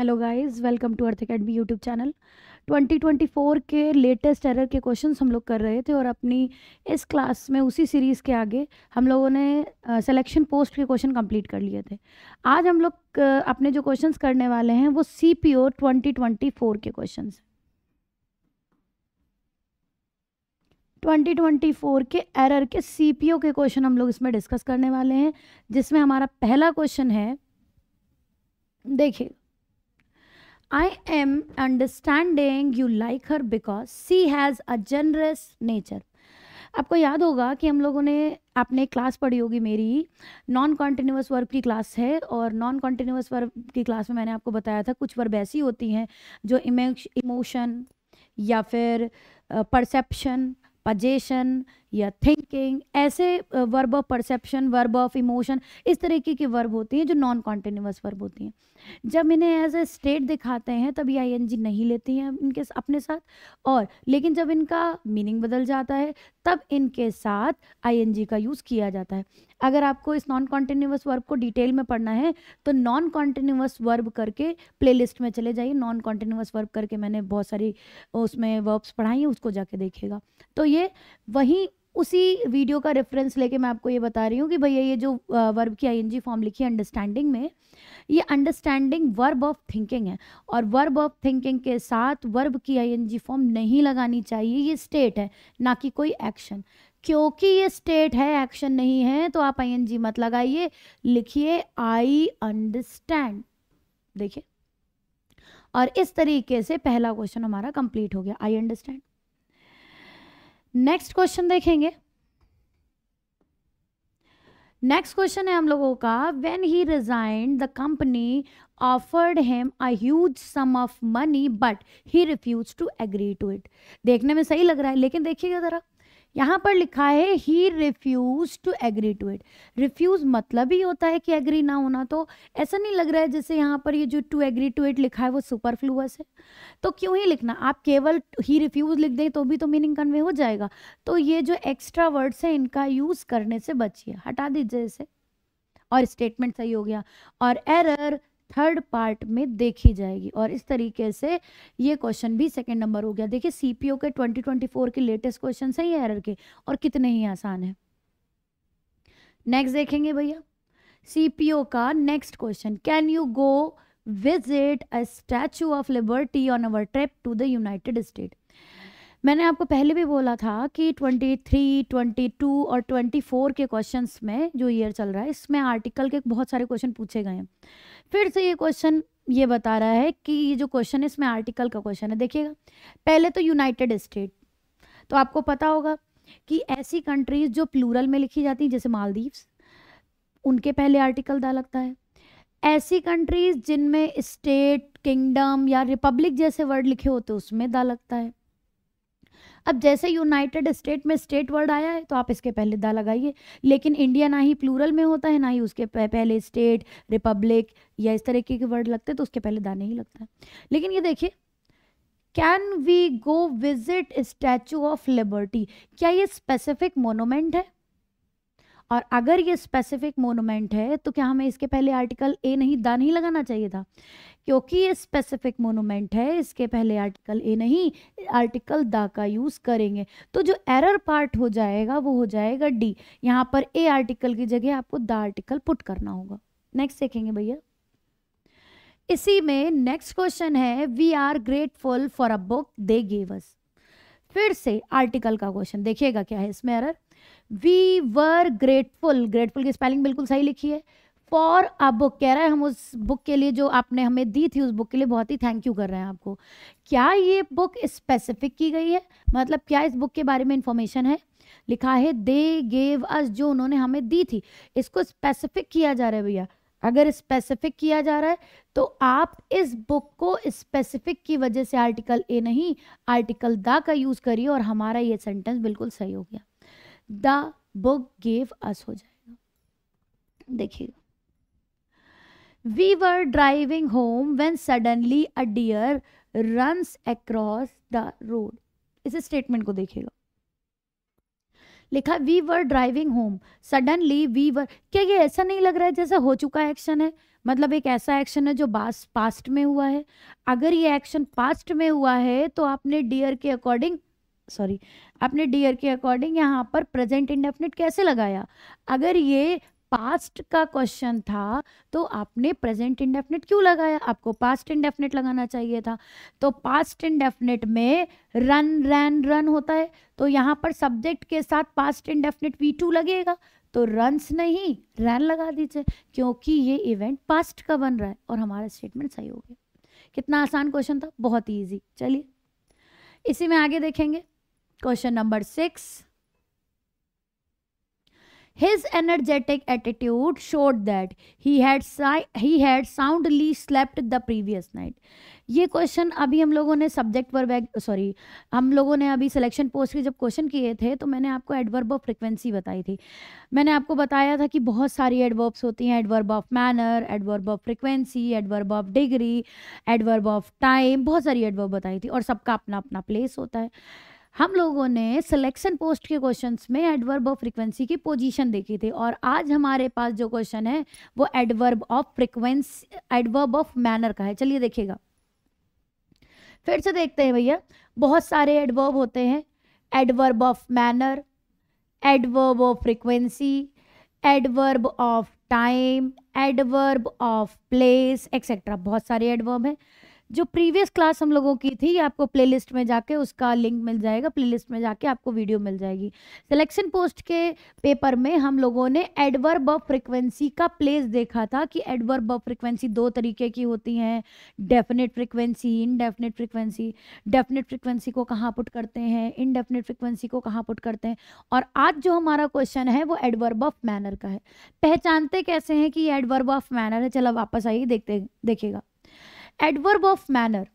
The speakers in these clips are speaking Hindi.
Hello guys welcome to Arth Academy YouTube channel 2024 के लेटेस्ट एरर के क्वेश्चंस हम लोग कर रहे थे और अपनी इस क्लास में उसी सीरीज़ के आगे हम लोगों ने सिलेक्शन पोस्ट के क्वेश्चन कंप्लीट कर लिए थे आज हम लोग अपने जो क्वेश्चंस करने वाले हैं वो C P O twenty twenty four के क्वेश्चन 2024 के एरर के ओ के क्वेश्चन हम लोग इसमें डिस्कस करने वाले हैं जिसमें हमारा पहला क्वेश्चन है देखिए I am understanding you like her because she has a generous nature. आपको याद होगा कि हम लोगों ने आपने क्लास पढ़ी होगी मेरी नॉन कॉन्टीन्यूस वर्ब की क्लास है और नॉन कॉन्टीन्यूस वर्ब की क्लास में मैंने आपको बताया था कुछ वर्ब ऐसी होती हैं जो इमोशन या फिर परसेप्शन पजेशन या थिंकिंग ऐसे verb of perception verb of emotion इस तरीके के वर्ब होती हैं जो नॉन कॉन्टिन्यूस वर्ब होती हैं जब इन्हें एज ए स्टेट दिखाते हैं तब ये आई नहीं लेती हैं इनके अपने साथ और लेकिन जब इनका मीनिंग बदल जाता है तब इनके साथ आई का यूज़ किया जाता है अगर आपको इस नॉन कॉन्टिन्यूस वर्ब को डिटेल में पढ़ना है तो नॉन कॉन्टिन्यूस वर्ब करके प्लेलिस्ट में चले जाइए नॉन कॉन्टिन्यूस वर्ब करके मैंने बहुत सारी उसमें वर्ब्स पढ़ाई हैं उसको जाके देखेगा तो ये वही उसी वीडियो का रेफरेंस लेके मैं आपको ये बता रही हूँ कि भैया ये जो वर्ब की आईएनजी फॉर्म लिखी है अंडरस्टैंडिंग में ये अंडरस्टैंडिंग वर्ब ऑफ थिंकिंग है और वर्ब ऑफ थिंकिंग के साथ वर्ब की आईएनजी फॉर्म नहीं लगानी चाहिए ये स्टेट है ना कि कोई एक्शन क्योंकि ये स्टेट है एक्शन नहीं है तो आप जी मत लगाइए लिखिए आई अंडरस्टैंड देखिए और इस तरीके से पहला क्वेश्चन हमारा कंप्लीट हो गया आई अंडरस्टैंड नेक्स्ट क्वेश्चन देखेंगे नेक्स्ट क्वेश्चन है हम लोगों का when he resign the company offered him a huge sum of money but he refuse to agree to it देखने में सही लग रहा है लेकिन देखिएगा ज़रा यहाँ पर लिखा है he refuse to agree to it refuse मतलब ही होता है कि एग्री ना होना तो ऐसा नहीं लग रहा है जैसे यहाँ पर ये जो टू एग्री टू इट लिखा है वो सुपरफ्लूअस है तो क्यों ही लिखना आप केवल ही रिफ्यूज लिख दें तो भी तो मीनिंग कन्वे हो जाएगा तो ये जो एक्स्ट्रा वर्ड्स हैं इनका यूज़ करने से बचिए हटा दीजिए इसे और स्टेटमेंट सही हो गया और एरर थर्ड पार्ट में देखी जाएगी और इस तरीके से ये क्वेश्चन भी सेकेंड नंबर हो गया देखिए सीपीओ के 2024 के लेटेस्ट क्वेश्चन है ये एरर के और कितने ही आसान है नेक्स्ट देखेंगे भैया सीपीओ का next question can you go visit a Statue of Liberty on our trip to the United State मैंने आपको पहले भी बोला था कि 23, 22 और 24 के क्वेश्चंस में जो ईयर चल रहा है इसमें आर्टिकल के बहुत सारे क्वेश्चन पूछे गए हैं फिर से ये क्वेश्चन ये बता रहा है कि ये जो क्वेश्चन है इसमें आर्टिकल का क्वेश्चन है देखिएगा पहले तो यूनाइटेड स्टेट तो आपको पता होगा कि ऐसी कंट्रीज जो प्लूरल में लिखी जाती हैं जैसे मालदीव्स उनके पहले आर्टिकल दा लगता है ऐसी कंट्रीज जिनमें स्टेट किंगडम या रिपब्लिक जैसे वर्ड लिखे होते हैं उसमें दा लगता है अब जैसे यूनाइटेड स्टेट में स्टेट वर्ड आया है तो आप इसके पहले दा लगाइए लेकिन इंडिया ना ही प्लूरल में होता है ना ही उसके पहले स्टेट रिपब्लिक या इस तरीके के वर्ड लगते हैं तो उसके पहले दा नहीं लगता लेकिन ये देखिए can we go visit Statue of Liberty क्या ये स्पेसिफिक मोनोमेंट है और अगर ये स्पेसिफिक मोनूमेंट है तो क्या हमें इसके पहले आर्टिकल ए नहीं द नहीं लगाना चाहिए था क्योंकि ये स्पेसिफिक मोनूमेंट है इसके पहले आर्टिकल ए नहीं आर्टिकल द का यूज़ करेंगे तो जो एरर पार्ट हो जाएगा वो हो जाएगा डी यहाँ पर ए आर्टिकल की जगह आपको द आर्टिकल पुट करना होगा नेक्स्ट देखेंगे भैया इसी में नेक्स्ट क्वेश्चन है we are grateful for a book they gave us फिर से आर्टिकल का क्वेश्चन देखिएगा क्या है इसमें error we were grateful grateful की स्पेलिंग बिल्कुल सही लिखी है फॉर अ बुक कह रहा है हम उस बुक के लिए जो आपने हमें दी थी उस बुक के लिए बहुत ही थैंक यू कर रहे हैं आपको क्या ये बुक स्पेसिफिक की गई है मतलब क्या इस बुक के बारे में इंफॉर्मेशन है लिखा है दे गेव अस जो उन्होंने हमें दी थी इसको स्पेसिफिक किया जा रहा है भैया अगर स्पेसिफिक किया जा रहा है तो आप इस बुक को स्पेसिफिक की वजह से आर्टिकल ए नहीं आर्टिकल द का यूज़ करिए और हमारा ये सेंटेंस बिल्कुल सही हो गया द बुक गेव अस हो जाएगा देखिएगा we were driving home when suddenly a deer runs across the road इस स्टेटमेंट को देखिएगा लिखा we were driving home suddenly we were क्या ये ऐसा नहीं लग रहा है जैसा हो चुका एक्शन है मतलब एक ऐसा एक्शन है जो बास पास्ट में हुआ है अगर ये एक्शन पास्ट में हुआ है तो आपने डियर के अकॉर्डिंग सॉरी आपने डियर के अकॉर्डिंग यहाँ पर प्रेजेंट इंडेफिनिट कैसे लगाया अगर ये पास्ट का क्वेश्चन था तो आपने प्रेजेंट इंडेफिनिट क्यों लगाया आपको पास्ट इंडेफिनिट लगाना चाहिए था तो पास्ट इंडेफिनिट में रन रन रन होता है तो यहाँ पर सब्जेक्ट के साथ पास्ट इंडेफिनिट वी टू लगेगा तो रन्स नहीं रन लगा दीजिए क्योंकि ये इवेंट पास्ट का बन रहा है और हमारा स्टेटमेंट सही हो गया कितना आसान क्वेश्चन था बहुत ईजी चलिए इसी में आगे देखेंगे question number six His energetic attitude showed that he had he had soundly slept the previous night. ये क्वेश्चन अभी हम लोगों ने सब्जेक्ट पर सॉरी हम लोगों ने अभी सिलेक्शन पोस्ट के जब क्वेश्चन किए थे तो मैंने आपको एडवर्ब ऑफ फ्रिक्वेंसी बताई थी मैंने आपको बताया था कि बहुत सारी एडवर्ब्स होती हैं adverb of manner adverb of frequency adverb of degree adverb of time बहुत सारी एडवर्ब बताई थी और सबका अपना अपना प्लेस होता है हम लोगों ने सिलेक्शन पोस्ट के क्वेश्चंस में एडवर्ब ऑफ फ्रिक्वेंसी की पोजीशन देखी थी और आज हमारे पास जो क्वेश्चन है वो adverb of frequency adverb of manner का है चलिए देखिएगा फिर से देखते हैं भैया बहुत सारे एडवर्ब होते हैं adverb of manner adverb of frequency adverb of time adverb of place etcetera बहुत सारे एडवर्ब हैं जो प्रीवियस क्लास हम लोगों की थी आपको प्लेलिस्ट में जाके उसका लिंक मिल जाएगा प्लेलिस्ट में जाके आपको वीडियो मिल जाएगी सिलेक्शन पोस्ट के पेपर में हम लोगों ने एडवर्ब ऑफ फ्रिक्वेंसी का प्लेस देखा था कि एडवर्ब ऑफ फ्रिक्वेंसी दो तरीके की होती हैं definite frequency indefinite frequency definite frequency को कहाँ पुट करते हैं इनडेफिनेट फ्रिक्वेंसी को कहाँ पुट करते हैं और आज जो हमारा क्वेश्चन है वो एडवर्ब ऑफ मैनर का है पहचानते कैसे हैं कि ये एडवर्ब ऑफ मैनर है चलो वापस आइए देखते देखेगा एडवर्ब ऑफ मैनर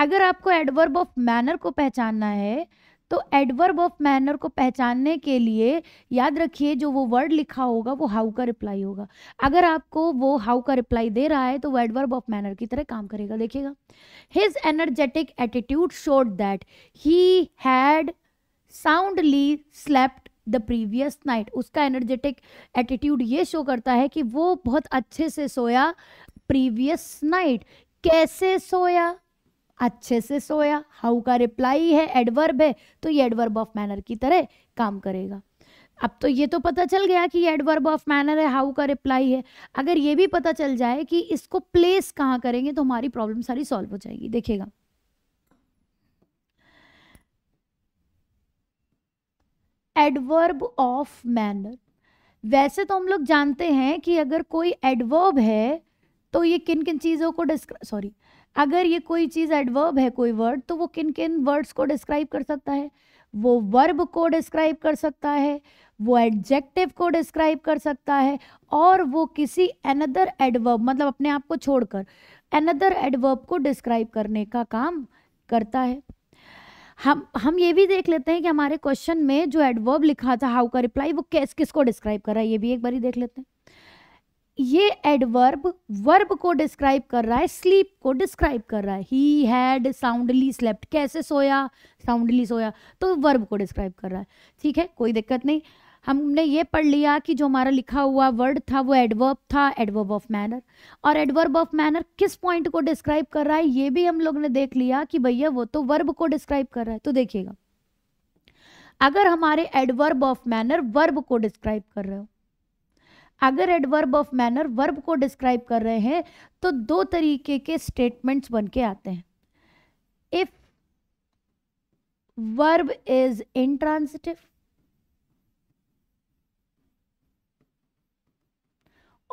अगर आपको एडवर्ब ऑफ मैनर को पहचानना है तो एडवर्ब ऑफ मैनर को पहचानने के लिए याद रखिए जो वो वर्ड लिखा होगा वो हाउ का रिप्लाई होगा अगर आपको वो हाउ का रिप्लाई दे रहा है तो वो एडवर्ब ऑफ मैनर की तरह काम करेगा देखिएगा his energetic attitude showed that he had soundly slept the previous night उसका एनर्जेटिक एटीट्यूड ये शो करता है कि वो बहुत अच्छे से सोया प्रीवियस नाइट कैसे सोया अच्छे से सोया हाउ का रिप्लाई है एडवर्ब है तो ये एडवर्ब ऑफ मैनर की तरह काम करेगा अब तो ये तो पता चल गया कि एडवर्ब ऑफ मैनर है हाउ का रिप्लाई है अगर ये भी पता चल जाए कि इसको प्लेस कहाँ करेंगे तो हमारी प्रॉब्लम सारी सॉल्व हो जाएगी देखिएगा एडवर्ब ऑफ मैनर वैसे तो हम लोग जानते हैं कि अगर कोई एडवर्ब है तो ये किन किन चीज़ों को डिस्क्राइब सॉरी अगर ये कोई चीज़ एडवर्ब है कोई वर्ड तो वो किन किन वर्ड्स को डिस्क्राइब कर सकता है वो वर्ब को डिस्क्राइब कर सकता है वो एडजेक्टिव को डिस्क्राइब कर सकता है और वो किसी अनदर एडवर्ब मतलब अपने आप को छोड़कर अनदर एडवर्ब को डिस्क्राइब करने का काम करता है हम हम ये भी देख लेते हैं कि हमारे क्वेश्चन में जो एडवर्ब लिखा था हाउ का रिप्लाई वो किस किस को डिस्क्राइब कर रहा है ये भी एक बार देख लेते हैं ये एडवर्ब वर्ब को डिस्क्राइब कर रहा है स्लीप को डिस्क्राइब कर रहा है ही हैड साउंडली स्लेप्ट कैसे सोया साउंडली सोया तो वर्ब को डिस्क्राइब कर रहा है ठीक है कोई दिक्कत नहीं हमने ये पढ़ लिया कि जो हमारा लिखा हुआ वर्ड था वो एडवर्ब था एडवर्ब ऑफ मैनर और एडवर्ब ऑफ मैनर किस पॉइंट को डिस्क्राइब कर रहा है ये भी हम लोग ने देख लिया कि भैया वो तो वर्ब को डिस्क्राइब कर रहा है तो देखिएगा अगर हमारे एडवर्ब ऑफ मैनर वर्ब को डिस्क्राइब कर रहे हो अगर एडवर्ब ऑफ मैनर वर्ब को डिस्क्राइब कर रहे हैं तो दो तरीके के स्टेटमेंट्स बन के आते हैं इफ वर्ब इज इंट्रांसिटिव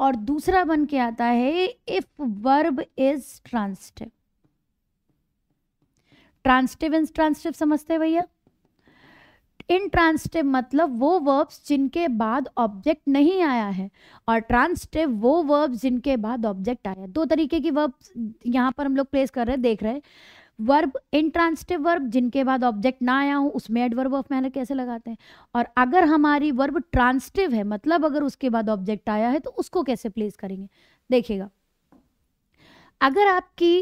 और दूसरा बन के आता है if verb is transitive transitive intransitive समझते भैया इनट्रांसटिव मतलब वो वर्ब्स जिनके बाद ऑब्जेक्ट नहीं आया है और ट्रांसटिव वो वर्ब्स जिनके बाद ऑब्जेक्ट आया है दो तरीके की वर्ब्स यहाँ पर हम लोग प्लेस कर रहे हैं देख रहे हैं वर्ब इनट्रांसटिव वर्ब जिनके बाद ऑब्जेक्ट ना आया हो उसमें एडवर्ब ऑफ मैनर कैसे लगाते हैं और अगर हमारी वर्ब ट्रांसटिव है मतलब अगर उसके बाद ऑब्जेक्ट आया है तो उसको कैसे प्लेस करेंगे देखिएगा अगर आपकी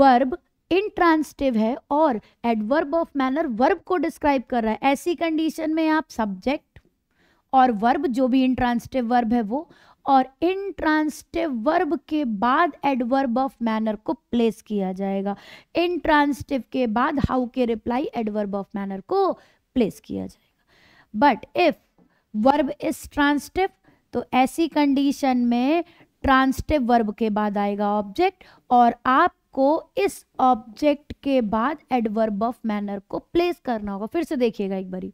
वर्ब इंट्रांसटिव है और एडवर्ब ऑफ मैनर वर्ब को डिस्क्राइब कर रहा है ऐसी कंडीशन में आप सब्जेक्ट और वर्ब जो भी इंट्रांसटिव वर्ब है वो और इंट्रांसटिव वर्ब के बाद एडवर्ब ऑफ मैनर को प्लेस किया जाएगा इंट्रांसटिव के बाद हाउ के रिप्लाई एडवर्ब ऑफ मैनर को प्लेस किया जाएगा but if verb is transitive तो ऐसी कंडीशन में ट्रांसटिव वर्ब के बाद आएगा ऑब्जेक्ट और आप को इस ऑब्जेक्ट के बाद एडवर्ब ऑफ मैनर को प्लेस करना होगा फिर से देखिएगा एक बारी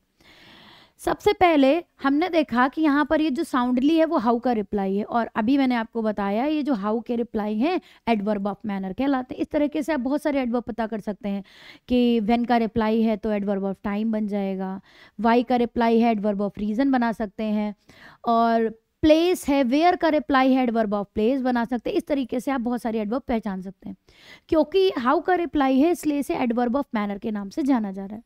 सबसे पहले हमने देखा कि यहाँ पर ये जो साउंडली है वो हाउ का रिप्लाई है और अभी मैंने आपको बताया ये जो हाउ के रिप्लाई हैं एडवर्ब ऑफ मैनर कहलाते हैं इस तरीके से आप बहुत सारे एडवर्ब पता कर सकते हैं कि वेन का रिप्लाई है तो एडवर्ब ऑफ टाइम बन जाएगा वाई का रिप्लाई है एडवर्ब ऑफ रीज़न बना सकते हैं और प्लेस है वेयर का रिप्लाई है एडवर्ब ऑफ प्लेस बना सकते हैं इस तरीके से आप बहुत सारे एडवर्ब पहचान सकते हैं क्योंकि हाउ का रिप्लाई है इसलिए इसे एडवर्ब ऑफ मैनर के नाम से जाना जा रहा है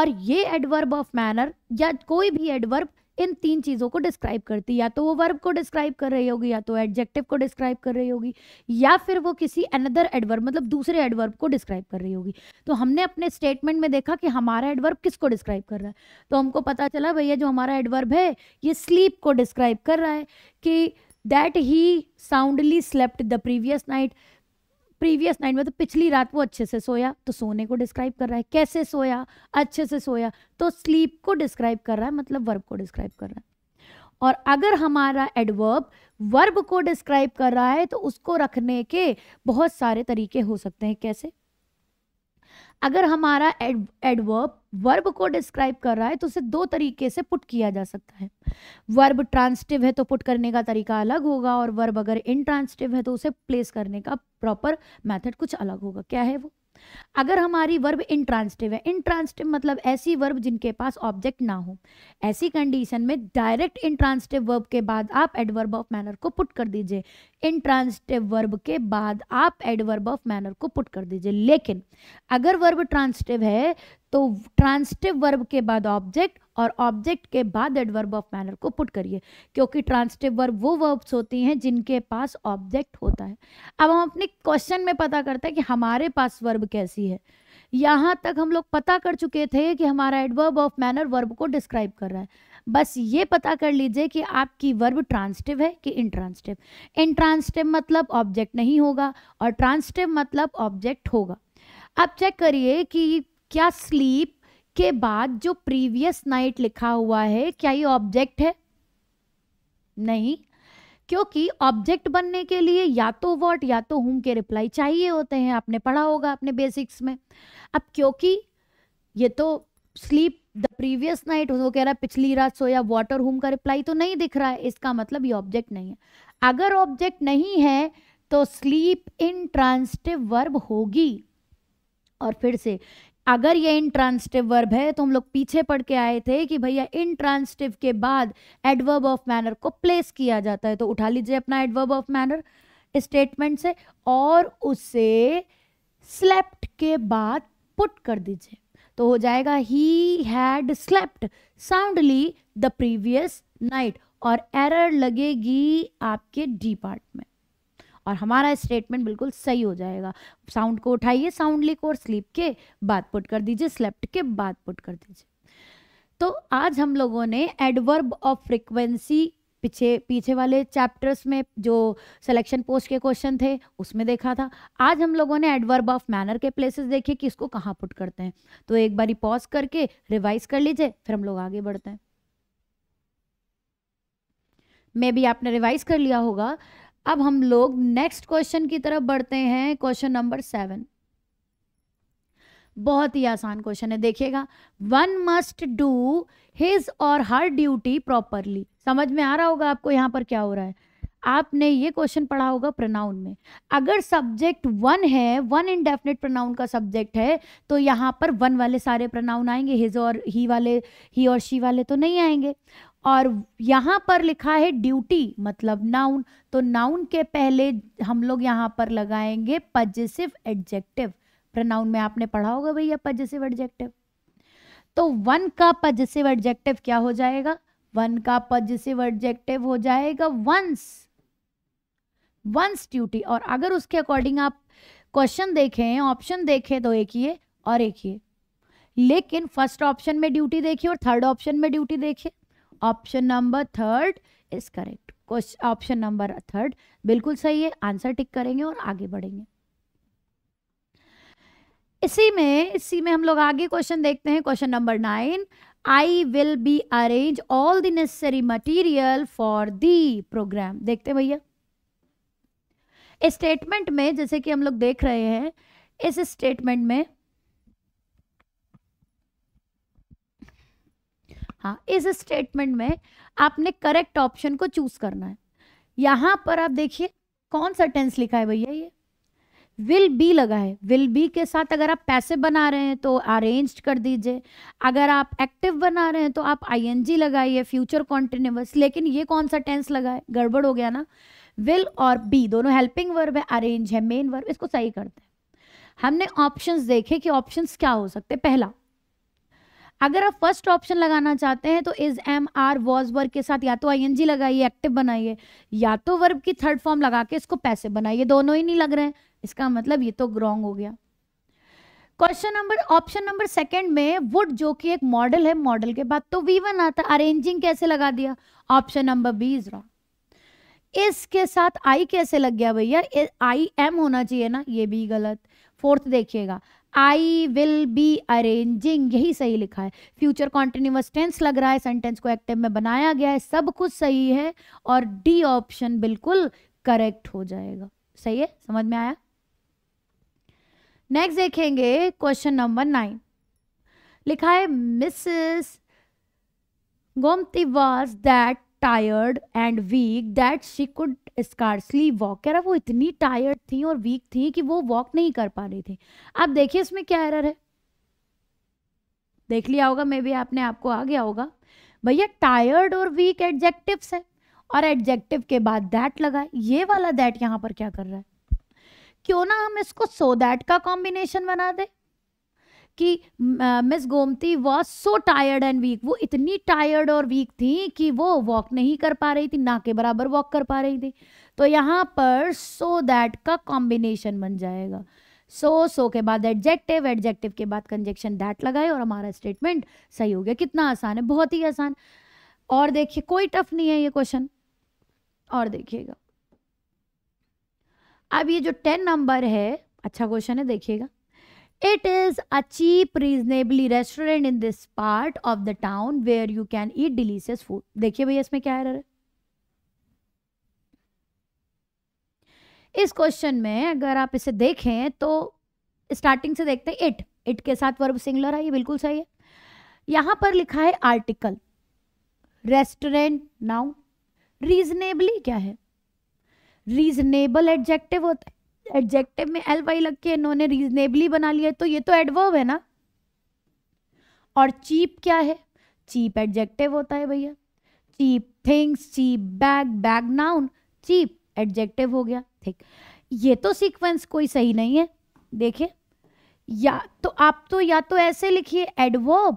और ये एडवर्ब ऑफ मैनर या कोई भी एडवर्ब इन तीन चीज़ों को डिस्क्राइब करती या तो वो वर्ब को डिस्क्राइब कर रही होगी या तो एडजेक्टिव को डिस्क्राइब कर रही होगी या फिर वो किसी अनदर एडवर्ब मतलब दूसरे एडवर्ब को डिस्क्राइब कर रही होगी तो हमने अपने स्टेटमेंट में देखा कि हमारा एडवर्ब किसको डिस्क्राइब कर रहा है तो हमको पता चला भैया जो हमारा एडवर्ब है ये स्लीप को डिस्क्राइब कर रहा है कि that he soundly slept the previous night previous night मतलब पिछली रात वो अच्छे से सोया तो सोने को डिस्क्राइब कर रहा है कैसे सोया अच्छे से सोया तो स्लीप को डिस्क्राइब कर रहा है मतलब वर्ब को डिस्क्राइब कर रहा है और अगर हमारा एडवर्ब वर्ब को डिस्क्राइब कर रहा है तो उसको रखने के बहुत सारे तरीके हो सकते हैं कैसे अगर हमारा एडवर्ब वर्ब को डिस्क्राइब कर रहा है तो उसे दो तरीके से पुट किया जा सकता है वर्ब ट्रांसटिव है तो पुट करने का तरीका अलग होगा और वर्ब अगर इनट्रांसटिव है तो उसे प्लेस करने का प्रॉपर मेथड कुछ अलग होगा क्या है वो अगर हमारी वर्ब इंट्रांसटिव है इंट्रांसटिव मतलब ऐसी वर्ब जिनके पास ऑब्जेक्ट ना हो ऐसी कंडीशन में डायरेक्ट इंट्रांसटिव वर्ब के बाद आप एडवर्ब ऑफ मैनर को पुट कर दीजिए इंट्रांसटिव वर्ब के बाद आप एडवर्ब ऑफ मैनर को पुट कर दीजिए लेकिन अगर वर्ब ट्रांसटिव है तो ट्रांसटिव वर्ब के बाद ऑब्जेक्ट और ऑब्जेक्ट के बाद एडवर्ब ऑफ मैनर को पुट करिए क्योंकि ट्रांसटिव वर्ब वो वर्ब्स होती हैं जिनके पास ऑब्जेक्ट होता है अब हम अपने क्वेश्चन में पता करते हैं कि हमारे पास वर्ब कैसी है यहाँ तक हम लोग पता कर चुके थे कि हमारा एडवर्ब ऑफ मैनर वर्ब को डिस्क्राइब कर रहा है बस ये पता कर लीजिए कि आपकी वर्ब ट्रांसटिव है कि इंट्रांसटिव इंट्रांसटिव मतलब ऑब्जेक्ट नहीं होगा और ट्रांसटिव मतलब ऑब्जेक्ट होगा अब चेक करिए कि क्या स्लीप के बाद जो प्रीवियस नाइट लिखा हुआ है क्या ये ऑब्जेक्ट है नहीं क्योंकि ऑब्जेक्ट बनने के लिए या तो वॉट या तो हुम के रिप्लाई चाहिए होते हैं आपने पढ़ा होगा अपने बेसिक्स में अब क्योंकि ये तो स्लीप द प्रीवियस नाइट वो कह रहा है पिछली रात सोया वाटर होम का रिप्लाई तो नहीं दिख रहा है इसका मतलब ये ऑब्जेक्ट नहीं है अगर ऑब्जेक्ट नहीं है तो स्लीप इन ट्रांसटिव वर्ब होगी और फिर से अगर ये ट्रांसटिव वर्ब है तो हम लोग पीछे पढ़ के आए थे कि भैया इन ट्रांसटिव के बाद एडवर्ब ऑफ मैनर को प्लेस किया जाता है तो उठा लीजिए अपना एडवर्ब ऑफ मैनर स्टेटमेंट से और उसे स्लेप्ट के बाद पुट कर दीजिए तो हो जाएगा he had slept soundly the previous night और एरर लगेगी आपके डी पार्ट में और हमारा स्टेटमेंट बिल्कुल सही हो जाएगा साउंड को उठाइए साउंडली को और स्लीप के बाद पुट कर दीजिए स्लेप्ट के बाद पुट कर दीजिए तो आज हम लोगों ने एडवर्ब ऑफ फ्रिक्वेंसी पीछे पीछे वाले चैप्टर्स में जो सिलेक्शन पोस्ट के क्वेश्चन थे उसमें देखा था आज हम लोगों ने एडवर्ब ऑफ मैनर के प्लेसेस देखे कि इसको कहाँ पुट करते हैं तो एक बारी पॉज करके रिवाइज कर लीजिए फिर हम लोग आगे बढ़ते हैं मे भी आपने रिवाइज कर लिया होगा अब हम लोग नेक्स्ट क्वेश्चन की तरफ बढ़ते हैं क्वेश्चन नंबर सेवन बहुत ही आसान क्वेश्चन है देखिएगा वन मस्ट डू हिज और हर ड्यूटी प्रॉपरली समझ में आ रहा होगा आपको यहाँ पर क्या हो रहा है आपने ये क्वेश्चन पढ़ा होगा प्रनाउन में अगर सब्जेक्ट वन है वन इनडेफिनेट प्रनाउन का सब्जेक्ट है तो यहाँ पर वन वाले सारे प्रनाउन आएंगे हिज और ही वाले ही और शी वाले तो नहीं आएंगे और यहाँ पर लिखा है ड्यूटी मतलब नाउन तो नाउन के पहले हम लोग यहाँ पर लगाएंगे पजेसिव एडजेक्टिव प्रनाउन में आपने पढ़ा होगा भैया पजेसिव एडजेक्टिव तो वन का पजेसिव एडजेक्टिव क्या हो जाएगा वन का पजेसिव एडजेक्टिव हो जाएगा वंस वंस ड्यूटी और अगर उसके अकॉर्डिंग आप क्वेश्चन देखें ऑप्शन देखें तो एक ही है और एक ही है लेकिन फर्स्ट ऑप्शन में ड्यूटी देखिए और थर्ड ऑप्शन में ड्यूटी देखिए option number third is correct question option number third बिल्कुल सही है आंसर टिक करेंगे और आगे बढ़ेंगे इसी में इसी में हम लोग आगे क्वेश्चन देखते हैं question number nine I will be arrange all the necessary material for the program देखते हैं भैया स्टेटमेंट में जैसे कि हम लोग देख रहे हैं इस स्टेटमेंट में हाँ इस स्टेटमेंट में आपने करेक्ट ऑप्शन को चूज करना है यहां पर आप देखिए कौन सा टेंस लिखा है भैया ये विल बी लगा है विल बी के साथ अगर आप पैसे बना रहे हैं तो अरेंज कर दीजिए अगर आप एक्टिव बना रहे हैं तो आप आई लगाइए फ्यूचर कॉन्टिन्यूस लेकिन ये कौन सा टेंस लगा है गड़बड़ हो गया ना विल और बी दोनों हेल्पिंग वर्ब है अरेंज है मेन वर्ब इसको सही करते हैं हमने ऑप्शन देखे कि ऑप्शन क्या हो सकते पहला अगर आप फर्स्ट ऑप्शन लगाना चाहते हैं तो इज एम आर वॉज वर्ग के साथ या तो आईएनजी लगाइए एक्टिव बनाइए या तो वर्ब की थर्ड फॉर्म लगा के इसको पैसे बनाइए दोनों ही नहीं लग रहे हैं इसका मतलब ये तो रॉन्ग हो गया question number option number second में वुड जो कि एक मॉडल है मॉडल के बाद तो वी वन आता अरेंजिंग कैसे लगा दिया option number B is wrong इसके साथ आई कैसे लग गया भैया आई एम होना चाहिए ना ये भी गलत फोर्थ देखिएगा आई विल बी अरेंजिंग यही सही लिखा है फ्यूचर कॉन्टिन्यूस टेंस लग रहा है सेंटेंस को एक्टिव में बनाया गया है सब कुछ सही है और डी ऑप्शन बिल्कुल करेक्ट हो जाएगा सही है समझ में आया नेक्स्ट देखेंगे क्वेश्चन नंबर नाइन लिखा है Mrs Gomti was that tired and weak that she could scarcely walk कह रहा वो इतनी टायर्ड थी और वीक थी कि वो वॉक नहीं कर पा रही थी आप देखिए इसमें क्या एरर है देख लिया होगा मे भी आपने आपको आ गया होगा भैया टायर्ड और वीक एडजेक्टिव्स है और एडजेक्टिव के बाद दैट लगा ये वाला दैट यहाँ पर क्या कर रहा है क्यों ना हम इसको सो so दैट का कॉम्बिनेशन बना दे कि miss Gomti was so tired and weak वो इतनी टायर्ड और वीक थी कि वो वॉक नहीं कर पा रही थी ना के बराबर वॉक कर पा रही थी तो यहाँ पर सो so दैट का कॉम्बिनेशन बन जाएगा सो so, सो so के बाद एडजेक्टिव एडजेक्टिव के बाद कंजेक्शन दैट लगाए और हमारा स्टेटमेंट सही हो गया कितना आसान है बहुत ही आसान और देखिए कोई टफ नहीं है ये क्वेश्चन और देखिएगा अब ये जो टेन नंबर है अच्छा क्वेश्चन है देखिएगा it is a cheap reasonably restaurant in this part of the town where you can eat delicious food देखिए भैया इसमें क्या एरर है इस क्वेश्चन में अगर आप इसे देखें तो स्टार्टिंग से देखते हैं इट इट के साथ वर्ब सिंगलर है ये बिल्कुल सही है यहां पर लिखा है आर्टिकल रेस्टोरेंट नाउ रीजनेबली क्या है रीजनेबल एडजेक्टिव होता है एडजेक्टिव में एल वाई लग के इन्होंने रीजनेबली बना लिया तो ये तो एडवर्ब है ना और चीप क्या है चीप एडजेक्टिव होता है भैया cheap things cheap bag bag noun cheap adjective हो गया ठीक ये तो सीक्वेंस कोई सही नहीं है देखिए या तो आप तो या तो ऐसे लिखिए एडवर्ब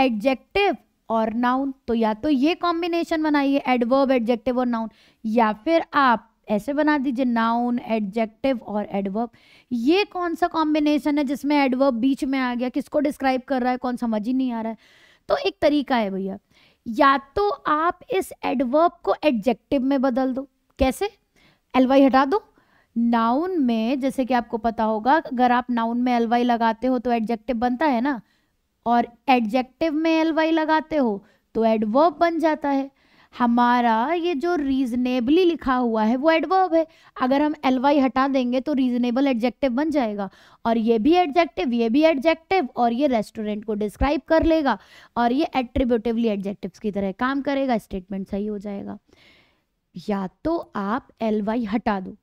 एडजेक्टिव और नाउन तो या तो ये कॉम्बिनेशन बनाइए एडवर्ब एडजेक्टिव और नाउन या फिर आप ऐसे बना दीजिए नाउन एडजेक्टिव और एडवर्ब ये कौन सा कॉम्बिनेशन है जिसमें एडवर्ब बीच में आ गया किसको डिस्क्राइब कर रहा है कौन समझ ही नहीं आ रहा है तो एक तरीका है भैया या तो आप इस एडवर्ब को एडजेक्टिव में बदल दो कैसे एलवाई हटा दो नाउन में जैसे कि आपको पता होगा अगर आप नाउन में एलवाई लगाते हो तो एडजेक्टिव बनता है ना और एडजेक्टिव में एलवाई लगाते हो तो एडवर्ब बन जाता है हमारा ये जो रीजनेबली लिखा हुआ है वो एडवर्ब है अगर हम एल वाई हटा देंगे तो रीजनेबल एडजेक्टिव बन जाएगा और ये भी एडजेक्टिव ये भी एडजेक्टिव और ये रेस्टोरेंट को डिस्क्राइब कर लेगा और ये एट्रीब्यूटिवली एडजेक्टिव्स की तरह काम करेगा स्टेटमेंट सही हो जाएगा या तो आप एल वाई हटा दो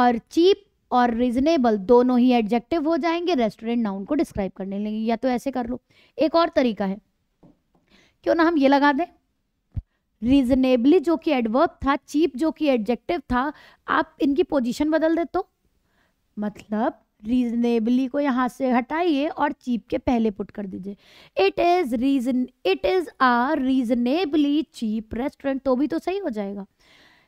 और चीप और रीजनेबल दोनों ही एडजेक्टिव हो जाएंगे रेस्टोरेंट नाउन को डिस्क्राइब करने लेंगे या तो ऐसे कर लो एक और तरीका है क्यों ना हम ये लगा दें रीजनेबली जो कि एडवर्ब था चीप जो कि एडजेक्टिव था आप इनकी पोजिशन बदल दे तो मतलब रीजनेबली को यहाँ से हटाइए और चीप के पहले पुट कर दीजिए it is reason it is a reasonably cheap restaurant तो भी तो सही हो जाएगा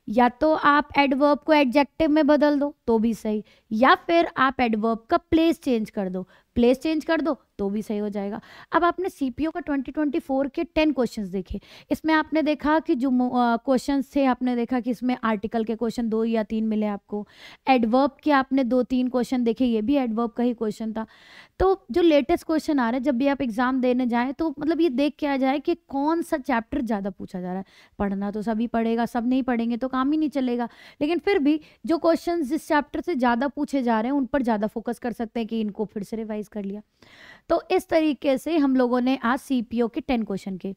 या तो आप एडवर्ब को एडजेक्टिव में बदल दो तो भी सही या फिर आप एडवर्ब का प्लेस चेंज कर दो प्लेस चेंज कर दो तो भी सही हो जाएगा अब आपने सीपीओ का 2024 के 10 क्वेश्चंस देखे इसमें आपने देखा कि जो क्वेश्चंस थे आपने देखा कि इसमें आर्टिकल के क्वेश्चन दो या तीन मिले आपको एडवर्ब के आपने दो तीन क्वेश्चन देखे ये भी एडवर्ब का ही क्वेश्चन था तो जो लेटेस्ट क्वेश्चन आ रहे हैं जब भी आप एग्ज़ाम देने जाएँ तो मतलब ये देख के आ जाए कि कौन सा चैप्टर ज़्यादा पूछा जा रहा है पढ़ना तो सभी पढ़ेगा सब नहीं पढ़ेंगे तो काम ही नहीं चलेगा लेकिन फिर भी जो क्वेश्चन जिस चैप्टर से ज़्यादा पूछे जा रहे हैं उन पर ज़्यादा फोकस कर सकते हैं कि इनको फिर से रिवाइज रिवाइज कर लिया तो इस तरीके से हम लोगों ने आज सी के टेन क्वेश्चन के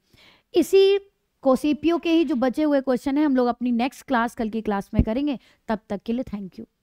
इसी को सी के ही जो बचे हुए क्वेश्चन है हम लोग अपनी नेक्स्ट क्लास कल की क्लास में करेंगे तब तक के लिए थैंक यू